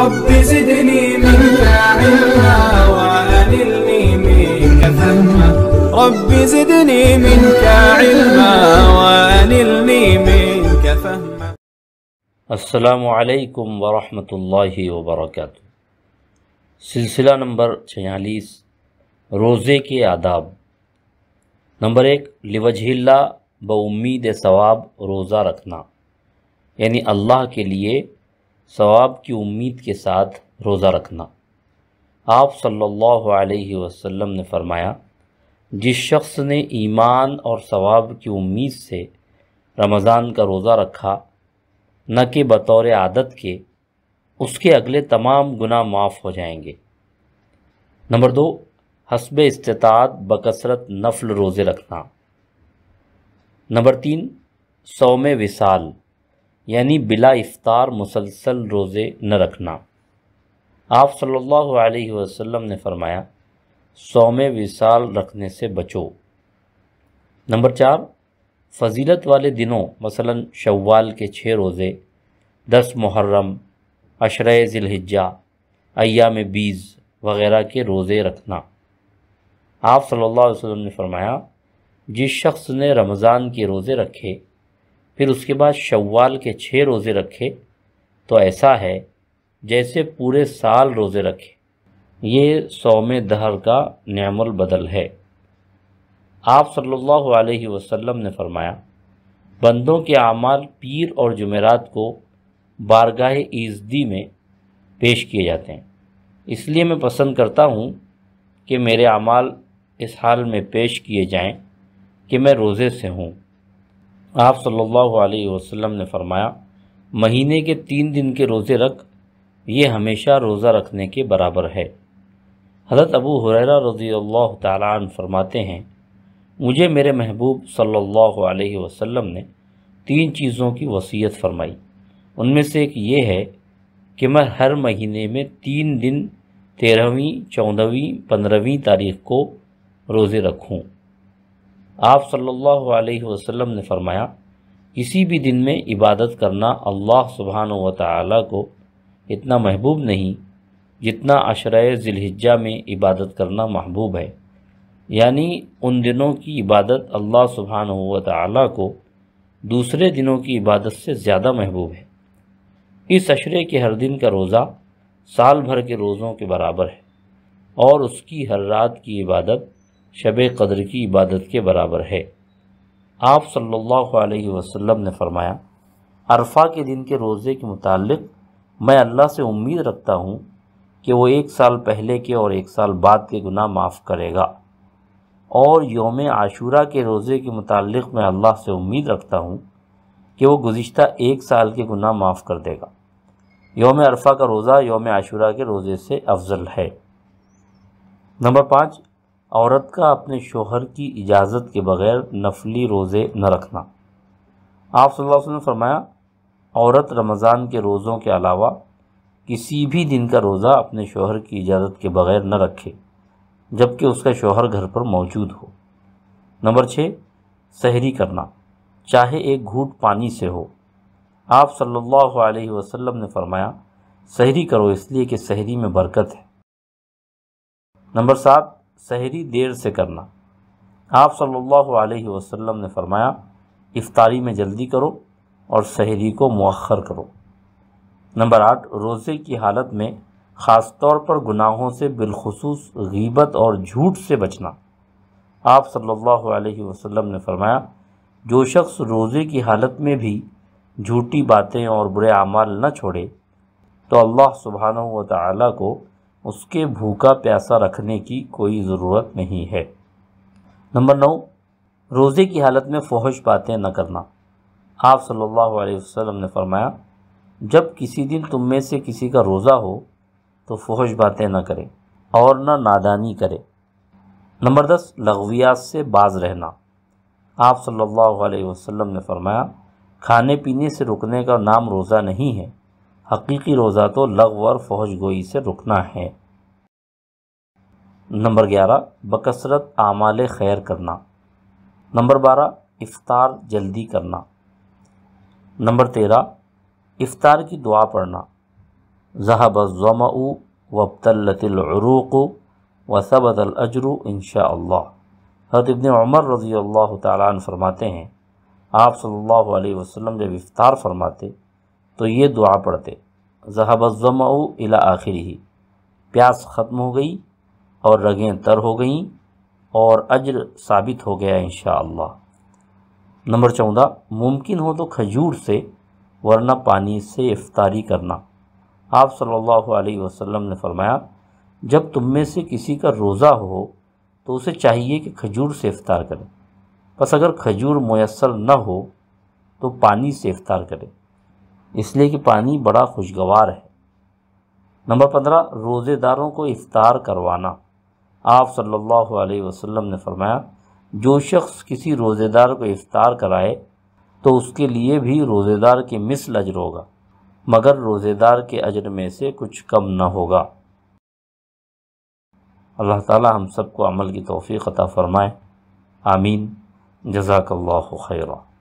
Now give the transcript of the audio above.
رب زدني منك علما وأنلني منك فهما رب زدني منك علما وأنلني منك فهما السلام عليكم ورحمة الله وبركاته سلسلہ نمبر 46 روزے کے آداب نمبر ایک لوجہ اللہ با امید ثواب روزہ رکھنا یعنی اللہ کے لیے सवाब की उम्मीद के साथ रोज़ा रखना आप सल्लल्लाहु अलैहि वसल्लम ने फरमाया जिस शख्स ने ईमान और सवाब की उम्मीद से रमज़ान का रोज़ा रखा न कि बतौर आदत के उसके अगले तमाम गुना माफ़ हो जाएंगे नंबर दो हसब इस्तात बकसरत नफल रोज़े रखना नंबर तीन सौम विसाल यानी बिला इफ्तार मुसलसल रोज़े न रखना आप सल्लल्लाहु अलैहि वसल्लम ने फरमाया सौम विसाल रखने से बचो नंबर चार फजीलत वाले दिनों मसलन शव्वाल के छः रोज़े दस मुहर्रम अशर ज़िलहिज्जा अयाम बीज वगैरह के रोज़े रखना आप सल्लल्लाहु अलैहि वसल्लम ने फरमाया जिस शख्स ने रमज़ान के रोज़े रखे फिर उसके बाद शव्वाल के छः रोज़े रखे तो ऐसा है जैसे पूरे साल रोज़े रखे ये सौम दहर का न्यामल बदल है आप सल्लल्लाहु अलैहि वसल्लम ने फरमाया बंदों के आमाल पीर और जुमेरात को बारगाह ईजदी में पेश किए जाते हैं इसलिए मैं पसंद करता हूँ कि मेरे अमाल इस हाल में पेश किए जाएं कि मैं रोज़े से हूँ आप सल्लल्लाहु अलैहि वसल्लम ने फरमाया महीने के तीन दिन के रोज़े रख ये हमेशा रोज़ा रखने के बराबर है हज़रत अबू हुरैरा रज़ी अल्लाह तन फरमाते हैं मुझे मेरे महबूब सल्लल्लाहु अलैहि वसल्लम ने तीन चीज़ों की वसीयत फरमाई उनमें से एक ये है कि मैं हर महीने में तीन दिन तेरहवीं चौदहवीं पंद्रहवीं तारीख को रोज़े रखूँ आप सल्लल्लाहु अलैहि वसल्लम ने फरमाया किसी भी दिन में इबादत करना अल्लाह सुबहान व को इतना महबूब नहीं जितना अशर ज़िलहिज्जा में इबादत करना महबूब है यानी उन दिनों की इबादत अल्लाह सुबहान व को दूसरे दिनों की इबादत से ज़्यादा महबूब है इस अशरे के हर दिन का रोज़ा साल भर के रोज़ों के बराबर है और उसकी हर रात की इबादत शब कदर की इबादत के बराबर है आप सल्लल्लाहु अलैहि वसल्लम ने फरमाया अरफा के दिन के रोज़े के मुतालिक मैं अल्लाह से उम्मीद रखता हूँ कि वो एक साल पहले के और एक साल बाद के गुनाह माफ़ करेगा और योम आशूरा के रोज़े के मुतालिक मैं अल्लाह से उम्मीद रखता हूँ कि वो गुज्त एक साल के गुनाह माफ़ कर देगा योम अरफा का रोज़ा योम आशूरा के रोज़े से अफजल है नंबर पाँच औरत का अपने शोहर की इजाज़त के बग़ैर नफली रोज़े न रखना आप सल्लल्लाहु अलैहि वसल्लम ने फरमाया औरत रमज़ान के रोज़ों के अलावा किसी भी दिन का रोज़ा अपने शोहर की इजाज़त के बग़ैर न रखे जबकि उसका शोहर घर पर मौजूद हो नंबर छः सहरी करना चाहे एक घूट पानी से हो आप सल्लल्लाहु अलैहि वसल्लम ने फरमाया सहरी करो इसलिए कि सहरी में बरकत है नंबर सात सहरी देर से करना आप सल्लल्लाहु अलैहि वसल्लम ने फरमाया इफ़ारी में जल्दी करो और सहरी को मौखर करो नंबर आठ रोज़े की हालत में ख़ास तौर पर गुनाहों से बिलखसूस गीबत और झूठ से बचना आप सल्लल्लाहु अलैहि वसल्लम ने फरमाया जो शख्स रोज़े की हालत में भी झूठी बातें और बुरे अमाल न छोड़े तो अल्लाह सुबहान व ताली को उसके भूखा प्यासा रखने की कोई ज़रूरत नहीं है नंबर नौ रोज़े की हालत में फोहश बातें न करना आप सल्लल्लाहु अलैहि वसल्लम ने फरमाया जब किसी दिन तुम में से किसी का रोज़ा हो तो फोहश बातें न करें और न ना नादानी करें नंबर दस लगवियात से बाज रहना आप सल्लल्लाहु अलैहि वसल्लम ने फरमाया खाने पीने से रुकने का नाम रोज़ा नहीं है हकीकी रोज़ा तो लगव और फौज गोई से रुकना है नंबर ग्यारह बकसरत आमाल खैर करना नंबर बारह इफ़ार जल्दी करना नंबर तेरह इफ़ार की दुआ पढ़ना जहाबज़म वबतलतलूक़ व सबतलजरू इनशा हज़रत इबन उमर रज़ी अल्लाह तरमाते हैं आप सल्ला वसम जब इफ़ार फरमाते तो ये दुआ पढ़ते जहाबज़मऊ इला आखिर ही प्यास ख़त्म हो गई और रगें तर हो गईं और अज्र साबित हो गया इन नंबर चौदह मुमकिन हो तो खजूर से वरना पानी से इफ्तारी करना आप सल्लल्लाहु अलैहि वसल्लम ने फरमाया जब तुम में से किसी का रोज़ा हो तो उसे चाहिए कि खजूर से इफ़ार करें बस अगर खजूर मैसर न हो तो पानी से इफ़ार करें इसलिए कि पानी बड़ा खुशगवार है नंबर पंद्रह रोज़ेदारों को इफ़ार करवाना आप सल्लल्लाहु अलैहि वसल्लम ने फरमाया जो शख्स किसी रोज़ेदार को इफ़ार कराए तो उसके लिए भी रोज़ेदार के मिसल अजर होगा मगर रोज़ेदार के अजर में से कुछ कम न होगा अल्लाह ताला हम सबको अमल की तोफ़ी अता फ़रमाए आमीन जजाकल्ला खैरा